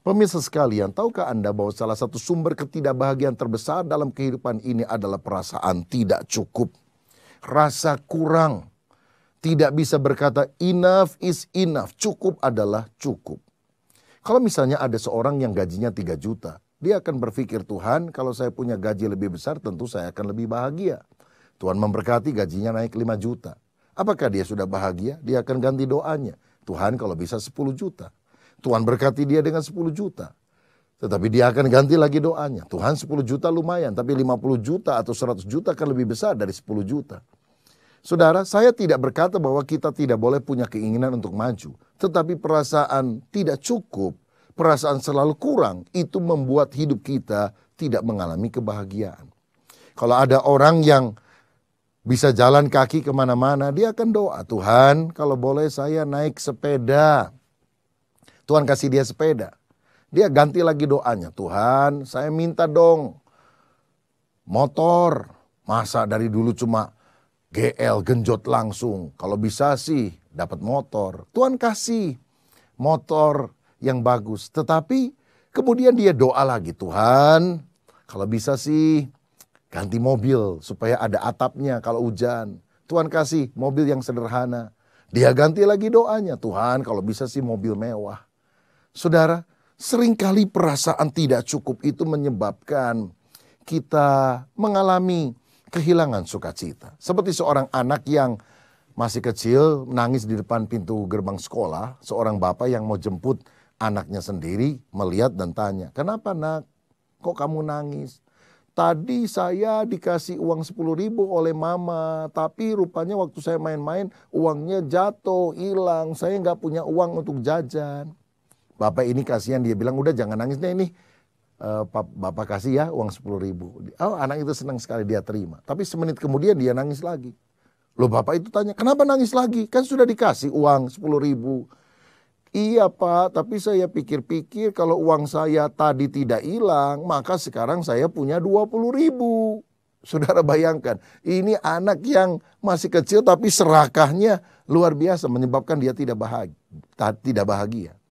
Pemirsa sekalian, tahukah Anda bahwa salah satu sumber ketidakbahagiaan terbesar dalam kehidupan ini adalah perasaan tidak cukup, rasa kurang, tidak bisa berkata enough is enough, cukup adalah cukup. Kalau misalnya ada seorang yang gajinya 3 juta, dia akan berpikir Tuhan kalau saya punya gaji lebih besar tentu saya akan lebih bahagia. Tuhan memberkati gajinya naik 5 juta. Apakah dia sudah bahagia? Dia akan ganti doanya. Tuhan kalau bisa 10 juta. Tuhan berkati dia dengan 10 juta. Tetapi dia akan ganti lagi doanya. Tuhan 10 juta lumayan, tapi 50 juta atau 100 juta kan lebih besar dari 10 juta. Saudara, saya tidak berkata bahwa kita tidak boleh punya keinginan untuk maju. Tetapi perasaan tidak cukup, perasaan selalu kurang, itu membuat hidup kita tidak mengalami kebahagiaan. Kalau ada orang yang bisa jalan kaki kemana-mana, dia akan doa, Tuhan kalau boleh saya naik sepeda Tuhan kasih dia sepeda. Dia ganti lagi doanya. Tuhan saya minta dong motor. Masa dari dulu cuma GL genjot langsung. Kalau bisa sih dapat motor. Tuhan kasih motor yang bagus. Tetapi kemudian dia doa lagi. Tuhan kalau bisa sih ganti mobil supaya ada atapnya kalau hujan. Tuhan kasih mobil yang sederhana. Dia ganti lagi doanya. Tuhan kalau bisa sih mobil mewah. Saudara, seringkali perasaan tidak cukup itu menyebabkan kita mengalami kehilangan sukacita. Seperti seorang anak yang masih kecil menangis di depan pintu gerbang sekolah, seorang bapak yang mau jemput anaknya sendiri melihat dan tanya, "Kenapa, Nak? Kok kamu nangis?" Tadi saya dikasih uang 10 ribu oleh mama, tapi rupanya waktu saya main-main uangnya jatuh, hilang. Saya nggak punya uang untuk jajan bapak ini kasihan dia bilang udah jangan nangis deh ini uh, bapak kasih ya uang sepuluh ribu oh anak itu senang sekali dia terima tapi semenit kemudian dia nangis lagi Loh bapak itu tanya, kenapa nangis lagi? Kan sudah dikasih uang sepuluh ribu. Iya pak, tapi saya pikir-pikir kalau uang saya tadi tidak hilang, maka sekarang saya punya 20 ribu. Saudara bayangkan, ini anak yang masih kecil tapi serakahnya luar biasa menyebabkan dia tidak bahagia. Tidak bahagia.